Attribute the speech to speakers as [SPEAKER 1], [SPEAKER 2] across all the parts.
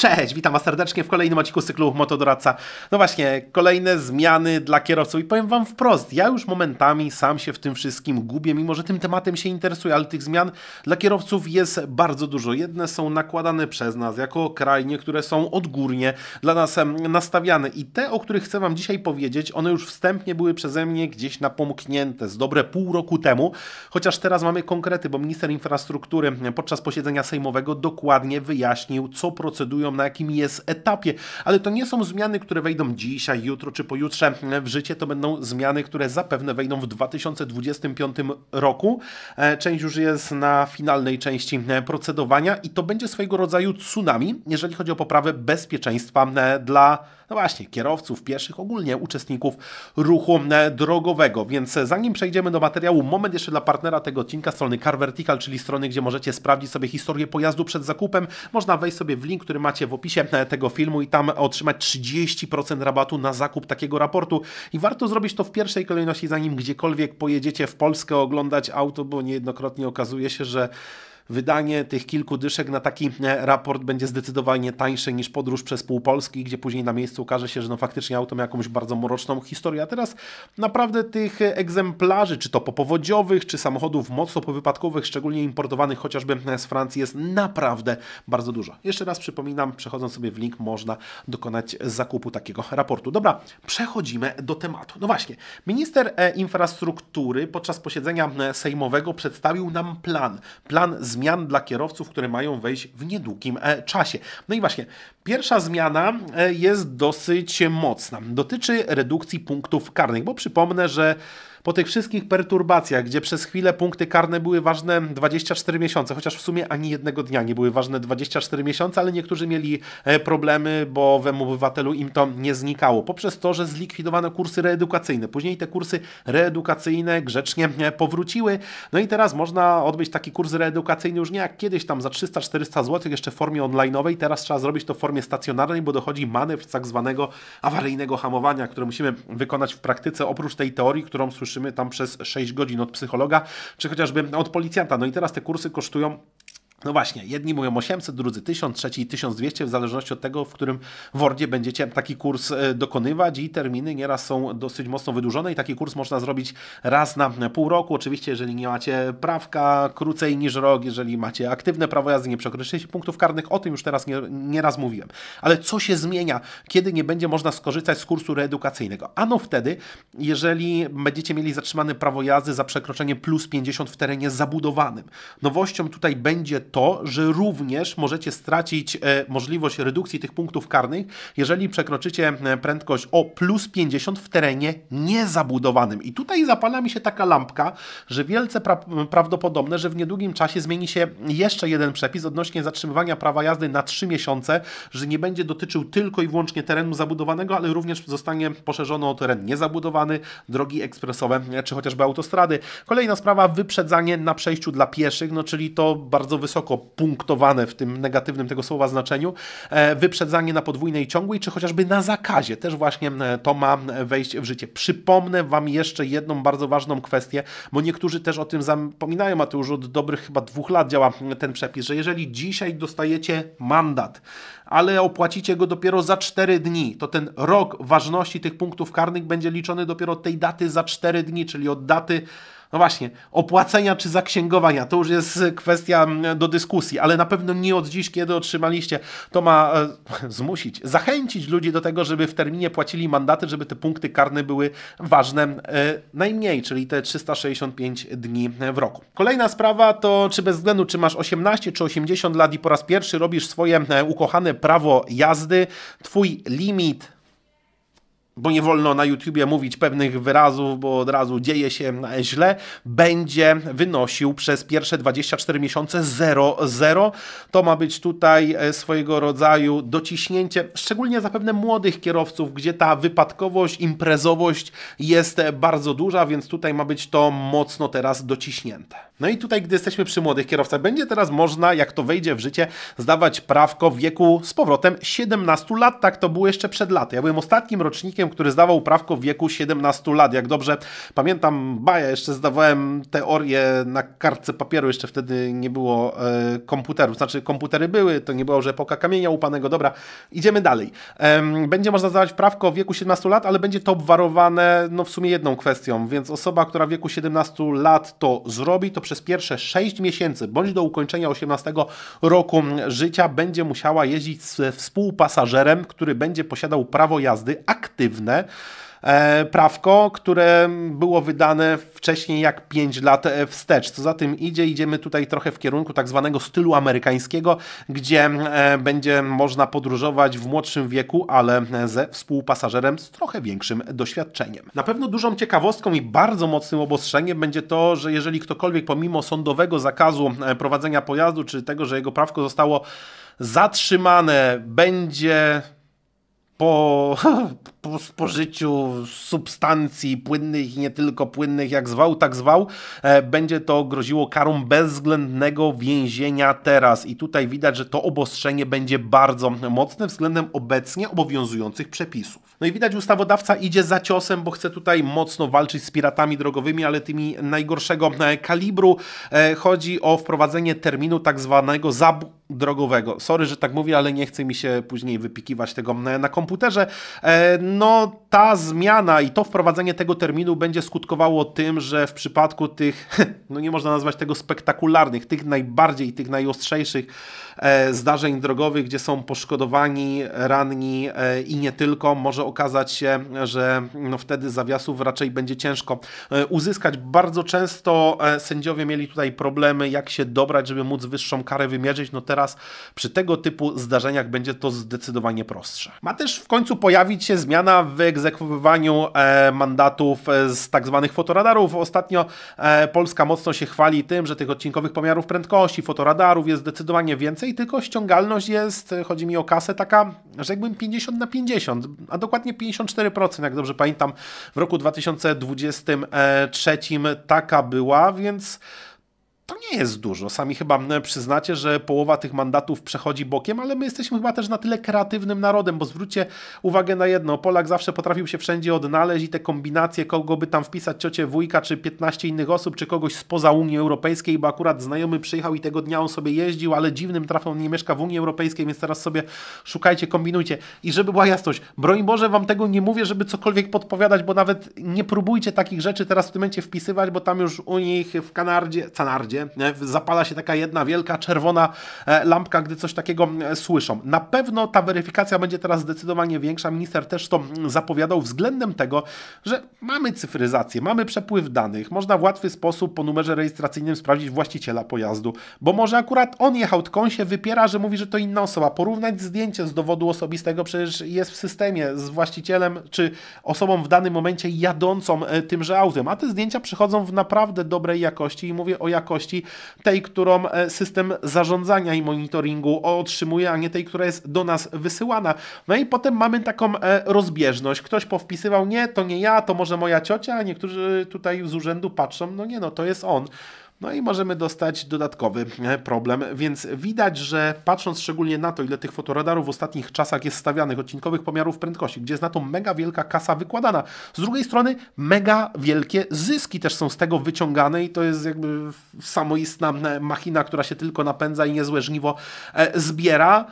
[SPEAKER 1] Cześć, witam Was serdecznie w kolejnym odcinku cyklu Motodoradca. No właśnie, kolejne zmiany dla kierowców i powiem Wam wprost, ja już momentami sam się w tym wszystkim gubię, mimo że tym tematem się interesuję, ale tych zmian dla kierowców jest bardzo dużo. Jedne są nakładane przez nas jako kraj, niektóre są odgórnie dla nas nastawiane i te, o których chcę Wam dzisiaj powiedzieć, one już wstępnie były przeze mnie gdzieś napomknięte z dobre pół roku temu, chociaż teraz mamy konkrety, bo minister infrastruktury podczas posiedzenia sejmowego dokładnie wyjaśnił, co procedują decydują, na jakim jest etapie. Ale to nie są zmiany, które wejdą dzisiaj, jutro czy pojutrze w życie. To będą zmiany, które zapewne wejdą w 2025 roku. E, część już jest na finalnej części e, procedowania i to będzie swojego rodzaju tsunami, jeżeli chodzi o poprawę bezpieczeństwa e, dla no właśnie, kierowców, pieszych, ogólnie uczestników ruchu drogowego. Więc zanim przejdziemy do materiału, moment jeszcze dla partnera tego odcinka, strony Car Vertical, czyli strony, gdzie możecie sprawdzić sobie historię pojazdu przed zakupem. Można wejść sobie w link, który macie w opisie tego filmu i tam otrzymać 30% rabatu na zakup takiego raportu. I warto zrobić to w pierwszej kolejności, zanim gdziekolwiek pojedziecie w Polskę oglądać auto, bo niejednokrotnie okazuje się, że wydanie tych kilku dyszek na taki e, raport będzie zdecydowanie tańsze niż podróż przez pół Polski, gdzie później na miejscu okaże się, że no faktycznie auto ma jakąś bardzo mroczną historię. A teraz naprawdę tych egzemplarzy, czy to popowodziowych, czy samochodów mocno powypadkowych, szczególnie importowanych chociażby e, z Francji, jest naprawdę bardzo dużo. Jeszcze raz przypominam, przechodząc sobie w link, można dokonać zakupu takiego raportu. Dobra, przechodzimy do tematu. No właśnie, minister e, infrastruktury podczas posiedzenia sejmowego przedstawił nam plan. Plan zmiany zmian dla kierowców, które mają wejść w niedługim e, czasie. No i właśnie, pierwsza zmiana e, jest dosyć mocna. Dotyczy redukcji punktów karnych, bo przypomnę, że po tych wszystkich perturbacjach, gdzie przez chwilę punkty karne były ważne 24 miesiące, chociaż w sumie ani jednego dnia nie były ważne 24 miesiące, ale niektórzy mieli e, problemy, bo w obywatelu im to nie znikało. Poprzez to, że zlikwidowano kursy reedukacyjne. Później te kursy reedukacyjne grzecznie powróciły. No i teraz można odbyć taki kurs reedukacyjny już nie jak kiedyś tam za 300-400 zł, jeszcze w formie online'owej. Teraz trzeba zrobić to w formie stacjonarnej, bo dochodzi manewr tak zwanego awaryjnego hamowania, które musimy wykonać w praktyce oprócz tej teorii, którą słyszymy słyszymy tam przez 6 godzin od psychologa, czy chociażby od policjanta. No i teraz te kursy kosztują no właśnie, jedni mówią 800, drudzy 1000, trzeci 1200, w zależności od tego, w którym Wordzie będziecie taki kurs e, dokonywać i terminy nieraz są dosyć mocno wydłużone i taki kurs można zrobić raz na pół roku. Oczywiście, jeżeli nie macie prawka krócej niż rok, jeżeli macie aktywne prawo jazdy, nie przekroczycie punktów karnych, o tym już teraz nieraz nie, mówiłem. Ale co się zmienia, kiedy nie będzie można skorzystać z kursu reedukacyjnego? Ano wtedy, jeżeli będziecie mieli zatrzymane prawo jazdy za przekroczenie plus 50 w terenie zabudowanym. Nowością tutaj będzie to, że również możecie stracić e, możliwość redukcji tych punktów karnych, jeżeli przekroczycie e, prędkość o plus 50 w terenie niezabudowanym. I tutaj zapala mi się taka lampka, że wielce pra prawdopodobne, że w niedługim czasie zmieni się jeszcze jeden przepis odnośnie zatrzymywania prawa jazdy na 3 miesiące, że nie będzie dotyczył tylko i wyłącznie terenu zabudowanego, ale również zostanie poszerzono o teren niezabudowany, drogi ekspresowe e, czy chociażby autostrady. Kolejna sprawa, wyprzedzanie na przejściu dla pieszych, no czyli to bardzo wysokie wysoko punktowane w tym negatywnym tego słowa znaczeniu, e, wyprzedzanie na podwójnej ciągłej, czy chociażby na zakazie. Też właśnie e, to ma e, wejść w życie. Przypomnę Wam jeszcze jedną bardzo ważną kwestię, bo niektórzy też o tym zapominają, a to już od dobrych chyba dwóch lat działa ten przepis, że jeżeli dzisiaj dostajecie mandat, ale opłacicie go dopiero za 4 dni, to ten rok ważności tych punktów karnych będzie liczony dopiero od tej daty za 4 dni, czyli od daty no właśnie, opłacenia czy zaksięgowania, to już jest kwestia mm, do dyskusji, ale na pewno nie od dziś, kiedy otrzymaliście. To ma e, zmusić, zachęcić ludzi do tego, żeby w terminie płacili mandaty, żeby te punkty karne były ważne e, najmniej, czyli te 365 dni w roku. Kolejna sprawa to, czy bez względu, czy masz 18 czy 80 lat i po raz pierwszy robisz swoje e, ukochane prawo jazdy, twój limit bo nie wolno na YouTubie mówić pewnych wyrazów, bo od razu dzieje się źle, będzie wynosił przez pierwsze 24 miesiące 0,0. To ma być tutaj e, swojego rodzaju dociśnięcie, szczególnie zapewne młodych kierowców, gdzie ta wypadkowość, imprezowość jest bardzo duża, więc tutaj ma być to mocno teraz dociśnięte. No i tutaj, gdy jesteśmy przy młodych kierowcach, będzie teraz można, jak to wejdzie w życie, zdawać prawko w wieku z powrotem 17 lat. Tak to było jeszcze przed laty. Ja byłem ostatnim rocznikiem, który zdawał prawko w wieku 17 lat. Jak dobrze pamiętam Baja, jeszcze zdawałem teorię na kartce papieru, jeszcze wtedy nie było e, komputerów. Znaczy komputery były, to nie była już epoka kamienia upanego. Dobra, idziemy dalej. E, będzie można zdawać prawko w wieku 17 lat, ale będzie to obwarowane no, w sumie jedną kwestią, więc osoba, która w wieku 17 lat to zrobi, to przez pierwsze 6 miesięcy bądź do ukończenia 18 roku życia będzie musiała jeździć z współpasażerem, który będzie posiadał prawo jazdy aktywne E, prawko, które było wydane wcześniej jak 5 lat e, wstecz. Co za tym idzie, idziemy tutaj trochę w kierunku tak zwanego stylu amerykańskiego, gdzie e, będzie można podróżować w młodszym wieku, ale ze współpasażerem z trochę większym doświadczeniem. Na pewno dużą ciekawostką i bardzo mocnym obostrzeniem będzie to, że jeżeli ktokolwiek pomimo sądowego zakazu prowadzenia pojazdu, czy tego, że jego prawko zostało zatrzymane, będzie po, po spożyciu substancji płynnych i nie tylko płynnych, jak zwał, tak zwał, e, będzie to groziło karą bezwzględnego więzienia teraz. I tutaj widać, że to obostrzenie będzie bardzo mocne względem obecnie obowiązujących przepisów. No i widać, ustawodawca idzie za ciosem, bo chce tutaj mocno walczyć z piratami drogowymi, ale tymi najgorszego e, kalibru. E, chodzi o wprowadzenie terminu tak zwanego zabu drogowego. Sorry, że tak mówię, ale nie chce mi się później wypikiwać tego e, na komputerze. E, no, ta zmiana i to wprowadzenie tego terminu będzie skutkowało tym, że w przypadku tych, no nie można nazwać tego spektakularnych, tych najbardziej, tych najostrzejszych e, zdarzeń drogowych, gdzie są poszkodowani, ranni i nie tylko, może okazać się, że no wtedy zawiasów raczej będzie ciężko uzyskać. Bardzo często sędziowie mieli tutaj problemy, jak się dobrać, żeby móc wyższą karę wymierzyć. No teraz teraz przy tego typu zdarzeniach będzie to zdecydowanie prostsze. Ma też w końcu pojawić się zmiana w egzekwowaniu e, mandatów e, z tak zwanych fotoradarów. Ostatnio e, Polska mocno się chwali tym, że tych odcinkowych pomiarów prędkości, fotoradarów jest zdecydowanie więcej, tylko ściągalność jest, e, chodzi mi o kasę, taka, że jakbym 50 na 50, a dokładnie 54%, jak dobrze pamiętam, w roku 2023 e, taka była, więc to nie jest dużo. Sami chyba przyznacie, że połowa tych mandatów przechodzi bokiem, ale my jesteśmy chyba też na tyle kreatywnym narodem, bo zwróćcie uwagę na jedno. Polak zawsze potrafił się wszędzie odnaleźć i te kombinacje, kogo by tam wpisać, ciocie wujka, czy 15 innych osób, czy kogoś spoza Unii Europejskiej, bo akurat znajomy przyjechał i tego dnia on sobie jeździł, ale dziwnym trafem nie mieszka w Unii Europejskiej, więc teraz sobie szukajcie, kombinujcie. I żeby była jasność, broń Boże, wam tego nie mówię, żeby cokolwiek podpowiadać, bo nawet nie próbujcie takich rzeczy teraz w tym momencie wpisywać, bo tam już u nich w Kanardzie, Canardzie, prawie zapala się taka jedna wielka czerwona e, lampka, gdy coś takiego e, słyszą. Na pewno ta weryfikacja będzie teraz zdecydowanie większa. Minister też to mm, zapowiadał względem tego, że mamy cyfryzację, mamy przepływ danych, można w łatwy sposób po numerze rejestracyjnym sprawdzić właściciela pojazdu, bo może akurat on jechał, tylko się wypiera, że mówi, że to inna osoba. Porównać zdjęcie z dowodu osobistego przecież jest w systemie z właścicielem czy osobą w danym momencie jadącą e, tymże autem, a te zdjęcia przychodzą w naprawdę dobrej jakości i mówię o jakości wiadomości, tej, którą e, system zarządzania i monitoringu otrzymuje, a nie tej, która jest do nas wysyłana. No i potem mamy taką e, rozbieżność. Ktoś powpisywał, nie, to nie ja, to może moja ciocia, a niektórzy tutaj z urzędu patrzą, no nie, no to jest on. No i możemy dostać dodatkowy e, problem, więc widać, że patrząc szczególnie na to, ile tych fotoradarów w ostatnich czasach jest stawianych, odcinkowych pomiarów prędkości, gdzie jest na to mega wielka kasa wykładana, z drugiej strony mega wielkie zyski też są z tego wyciągane i to jest jakby samoistna e, machina, która się tylko napędza i niezłe żniwo e, zbiera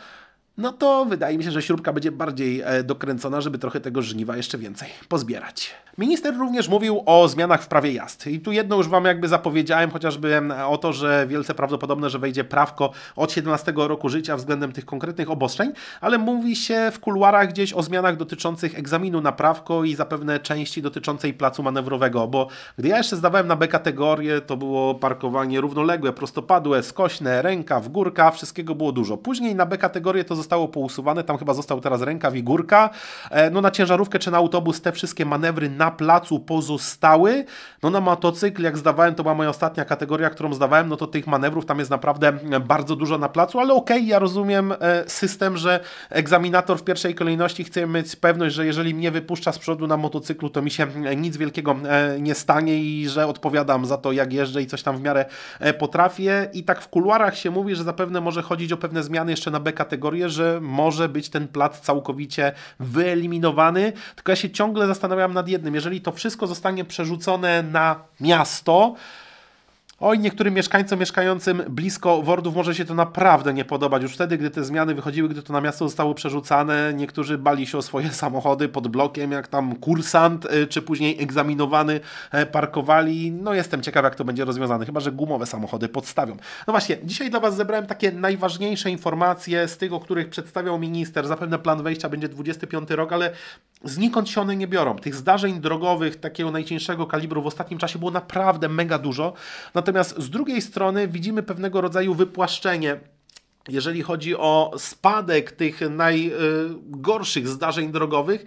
[SPEAKER 1] no to wydaje mi się, że śrubka będzie bardziej e, dokręcona, żeby trochę tego żniwa jeszcze więcej pozbierać. Minister również mówił o zmianach w prawie jazd. I tu jedno już Wam jakby zapowiedziałem, chociażby o to, że wielce prawdopodobne, że wejdzie prawko od 17 roku życia względem tych konkretnych obostrzeń, ale mówi się w kuluarach gdzieś o zmianach dotyczących egzaminu na prawko i zapewne części dotyczącej placu manewrowego, bo gdy ja jeszcze zdawałem na B kategorię, to było parkowanie równoległe, prostopadłe, skośne, ręka, w górka, wszystkiego było dużo. Później na B kategorię to zostało zostało pousuwane, tam chyba został teraz ręka wigórka. E, no na ciężarówkę czy na autobus te wszystkie manewry na placu pozostały. No na motocykl, jak zdawałem, to była moja ostatnia kategoria, którą zdawałem, no to tych manewrów tam jest naprawdę bardzo dużo na placu, ale okej, okay, ja rozumiem e, system, że egzaminator w pierwszej kolejności chce mieć pewność, że jeżeli mnie wypuszcza z przodu na motocyklu, to mi się e, nic wielkiego nie stanie i że odpowiadam za to, jak jeżdżę i coś tam w miarę potrafię. I tak w kuluarach się mówi, że zapewne może chodzić o pewne zmiany jeszcze na B kategorię, że może być ten plac całkowicie wyeliminowany. Tylko ja się ciągle zastanawiam nad jednym. Jeżeli to wszystko zostanie przerzucone na miasto, Oj, niektórym mieszkańcom mieszkającym blisko Wordów może się to naprawdę nie podobać. Już wtedy, gdy te zmiany wychodziły, gdy to na miasto zostało przerzucane, niektórzy bali się o swoje samochody pod blokiem, jak tam kursant y, czy później egzaminowany e, parkowali. No jestem ciekaw, jak to będzie rozwiązane, chyba że gumowe samochody podstawią. No właśnie, dzisiaj dla Was zebrałem takie najważniejsze informacje z tych, o których przedstawiał minister. Zapewne plan wejścia będzie 25 rok, ale Znikąd się one nie biorą. Tych zdarzeń drogowych takiego najcieńszego kalibru w ostatnim czasie było naprawdę mega dużo. Natomiast z drugiej strony widzimy pewnego rodzaju wypłaszczenie jeżeli chodzi o spadek tych najgorszych zdarzeń drogowych,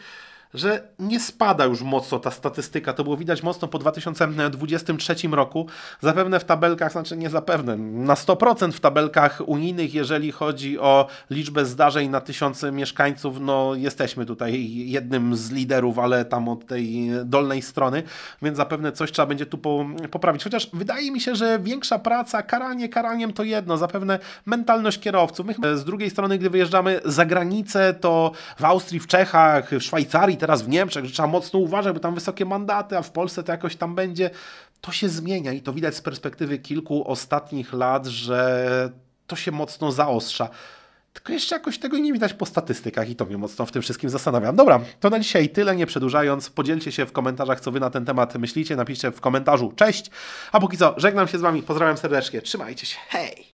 [SPEAKER 1] że nie spada już mocno ta statystyka. To było widać mocno po 2023 roku. Zapewne w tabelkach, znaczy nie zapewne, na 100% w tabelkach unijnych, jeżeli chodzi o liczbę zdarzeń na tysiąc mieszkańców, no jesteśmy tutaj jednym z liderów, ale tam od tej dolnej strony, więc zapewne coś trzeba będzie tu poprawić. Chociaż wydaje mi się, że większa praca, karanie karaniem to jedno, zapewne mentalność kierowców. My z drugiej strony, gdy wyjeżdżamy za granicę, to w Austrii, w Czechach, w Szwajcarii, teraz w Niemczech, że trzeba mocno uważać, bo tam wysokie mandaty, a w Polsce to jakoś tam będzie. To się zmienia i to widać z perspektywy kilku ostatnich lat, że to się mocno zaostrza. Tylko jeszcze jakoś tego nie widać po statystykach i to mnie mocno w tym wszystkim zastanawiam. Dobra, to na dzisiaj tyle, nie przedłużając. Podzielcie się w komentarzach, co wy na ten temat myślicie. Napiszcie w komentarzu cześć. A póki co, żegnam się z wami, pozdrawiam serdecznie, trzymajcie się, hej!